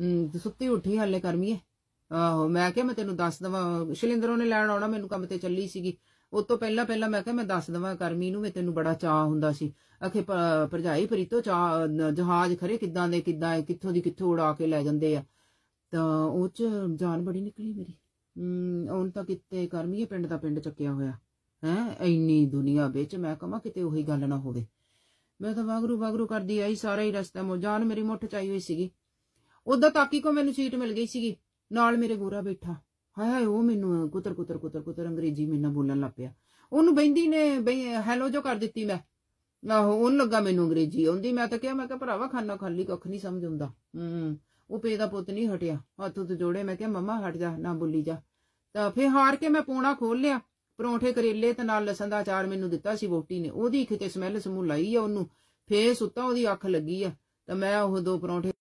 ਹੂੰ ਸੁੱਤੀ ਉੱਠੀ ਹਲੇ ਕਰਮੀਏ ਆਹੋ ਮੈਂ ਕਿਹਾ ਮੈਂ ਤੈਨੂੰ ਦੱਸ ਦਵਾਂ ਸ਼ਲਿੰਦਰੋਂ ਨੇ ਲੈਣ ਆਉਣਾ ਮੈਨੂੰ ਕੰਮ ਤੇ ਚੱਲੀ ਸੀਗੀ ਉਸ ਤੋਂ ਪਹਿਲਾਂ ਪਹਿਲਾਂ ਮੈਂ ਕਿਹਾ ਮੈਂ ਦੱਸ ਦਵਾਂ ਕਰਮੀ ਨੂੰ ਮੈਂ ਤੈਨੂੰ ਬੜਾ ਚਾਹ ਹੁੰਦਾ ਸੀ ਅਖੇ ਭਰਜਾਈ ਤੋਂ ਚਾਹ ਜਹਾਜ਼ ਖਰੇ ਕਿੱਦਾਂ ਦੇ ਕਿੱਦਾਂ ਕਿੱਥੋਂ ਦੀ ਕਿੱਥੋਂ ਉਡਾ ਕੇ ਲੈ ਜਾਂਦੇ ਆ ਤਾਂ ਉਹ ਚ ਜਾਨ ਬੜੀ ਨਿਕਲੀ ਮੇਰੀ ਹੁਣ ਤਾਂ ਕਿਤੇ ਕਰਮੀਏ ਪਿੰਡ ਦਾ ਪਿੰਡ ਚੱਕਿਆ ਹੋਇਆ ਹੈ ਇੰਨੀ ਦੁਨੀਆ ਵਿੱਚ ਮੈਂ ਕਹਾਂ ਕਿਤੇ ਉਹੀ ਗੱਲ ਨਾ ਹੋਵੇ ਮੈਂ ਤਾਂ ਵਾਗਰੂ ਵਾਗਰੂ ਕਰਦੀ ਆਈ ਸਾਰਾ ਹੀ ਰਸਤਾ ਮੋ ਜਾਨ ਮੇਰੀ ਮੁੱਠ ਚਾਈ ਹੋਈ ਸੀਗੀ ਉਦੋਂ ਤਾਕੀ ਕੋ ਮੈਨੂੰ ਸੀਟ ਮਿਲ ਗਈ ਸੀਗੀ ਨਾਲ ਮੇਰੇ ਗੋਰਾ ਬੈਠਾ ਹਾਏ ਹਾਏ ਉਹ ਮੈਨੂੰ ਕੁਤਰ ਕੁਤਰ ਕੁਤਰ ਕੁਤਰ ਅੰਗਰੇਜ਼ੀ ਮੇਰੇ ਨਾਲ ਬੋਲਣ ਲੱਗ ਪਿਆ ਉਹਨੂੰ ਬੈਂਦੀ ਨੇ ਬਈ ਹੈਲੋ ਜੋ ਕਰ ਦਿੱਤੀ ਮੈਂ ਆਹੋ ਉਹਨ ਲੱਗਾ ਮੈਨੂੰ ਅੰਗਰੇਜ਼ੀ ਆਉਂਦੀ ਮੈਂ ਤਾਂ ਕਿਹਾ ਮੈਂ ਕਿਹਾ ਭਰਾਵਾ ਖਾਣਾ ਖਾਲੀ ਕੱਖ ਨਹੀਂ ਸਮਝ ਹੁੰਦਾ ਹੂੰ ਉਹ ਪੇ ਦਾ ਪੁੱਤ ਨਹੀਂ ਹਟਿਆ ਹੱਥ ਤੇ ਜੋੜੇ ਮੈਂ ਕਿਹਾ ਮਮਾ ਹਟ ਜਾ ਨਾ ਬੁੱਲੀ ਜਾ ਤਾਂ ਫੇ ਹਾਰ ਕੇ ਮੈਂ ਪੋਣਾ ਖੋਲ ਲਿਆ ਪਰੌਂਠੇ ਕਰੇਲੇ ਤੇ ਨਾਲ ਲਸਣ ਦਾ ਅਚਾਰ ਮੈਨੂੰ ਦਿੱਤਾ ਸੀ ਵੋਟੀ ਨੇ ਉਹਦੀ ਕਿਤੇ ਸਮੈਲ ਸਮੂ ਲਾਈ ਆ ਉਹਨੂੰ ਫੇ ਸੁੱਤਾ ਉਹਦੀ ਅੱਖ ਲੱਗੀ ਆ ਤਾਂ ਮੈਂ ਉਹ ਦੋ ਪਰੌਂਠੇ